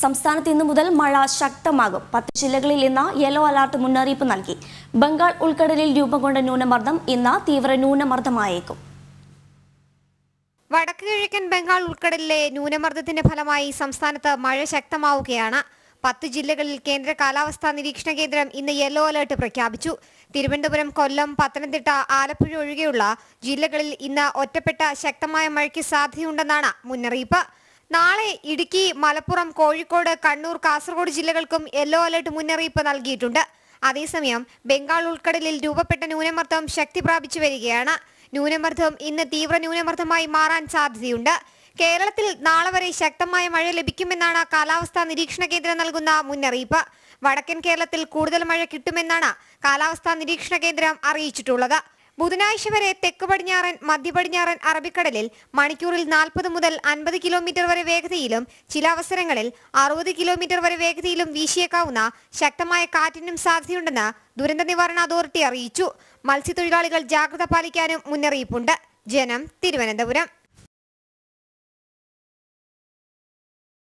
സംസ്ഥാനത്ത് ഇന്നു മുതൽ മഴ ശക്തമാകും പത്ത് ജില്ലകളിൽ ഇന്ന് യെല്ലോ അലർട്ട് മുന്നറിയിപ്പ് നൽകി ബംഗാൾ ഉൾക്കടലിൽ രൂപം കൊണ്ട ന്യൂനമർദ്ദം ഇന്ന് തീവ്ര ന്യൂനമർദ്ദമായേക്കും വടക്ക് കിഴക്കൻ ബംഗാൾ ഉൾക്കടലിലെ ന്യൂനമർദ്ദത്തിന്റെ ഫലമായി സംസ്ഥാനത്ത് മഴ ശക്തമാവുകയാണ് പത്ത് ജില്ലകളിൽ കേന്ദ്ര കാലാവസ്ഥാ നിരീക്ഷണ കേന്ദ്രം ഇന്ന് യെല്ലോ അലേർട്ട് പ്രഖ്യാപിച്ചു തിരുവനന്തപുരം കൊല്ലം പത്തനംതിട്ട ആലപ്പുഴ ഒഴികെയുള്ള ജില്ലകളിൽ ഇന്ന് ഒറ്റപ്പെട്ട ശക്തമായ മഴയ്ക്ക് സാധ്യതയുണ്ടെന്നാണ് മുന്നറിയിപ്പ് നാളെ ഇടുക്കി മലപ്പുറം കോഴിക്കോട് കണ്ണൂർ കാസർഗോഡ് ജില്ലകൾക്കും യെല്ലോ അലർട്ട് മുന്നറിയിപ്പ് നൽകിയിട്ടുണ്ട് അതേസമയം ബംഗാൾ ഉൾക്കടലിൽ രൂപപ്പെട്ട ന്യൂനമർദ്ദം ശക്തി പ്രാപിച്ചു വരികയാണ് ന്യൂനമർദ്ദം ഇന്ന് തീവ്ര ന്യൂനമർദ്ദമായി മാറാൻ സാധ്യതയുണ്ട് കേരളത്തിൽ നാളെ വരെ ശക്തമായ മഴ ലഭിക്കുമെന്നാണ് കാലാവസ്ഥാ നിരീക്ഷണ കേന്ദ്രം നൽകുന്ന മുന്നറിയിപ്പ് വടക്കൻ കേരളത്തിൽ കൂടുതൽ മഴ കിട്ടുമെന്നാണ് കാലാവസ്ഥാ നിരീക്ഷണ കേന്ദ്രം അറിയിച്ചിട്ടുള്ളത് ബുധനാഴ്ച വരെ തെക്ക് പടിഞ്ഞാറൻ മധ്യപടിഞ്ഞാറൻ അറബിക്കടലിൽ മണിക്കൂറിൽ നാൽപ്പത് മുതൽ അൻപത് കിലോമീറ്റർ വരെ വേഗതയിലും ചില അവസരങ്ങളിൽ അറുപത് കിലോമീറ്റർ വരെ വേഗതയിലും വീശിയേക്കാവുന്ന ശക്തമായ കാറ്റിനും സാധ്യതയുണ്ടെന്ന് ദുരന്ത നിവാരണ അതോറിറ്റി അറിയിച്ചു മത്സ്യത്തൊഴിലാളികൾ ജാഗ്രത പാലിക്കാനും മുന്നറിയിപ്പുണ്ട് ജനം തിരുവനന്തപുരം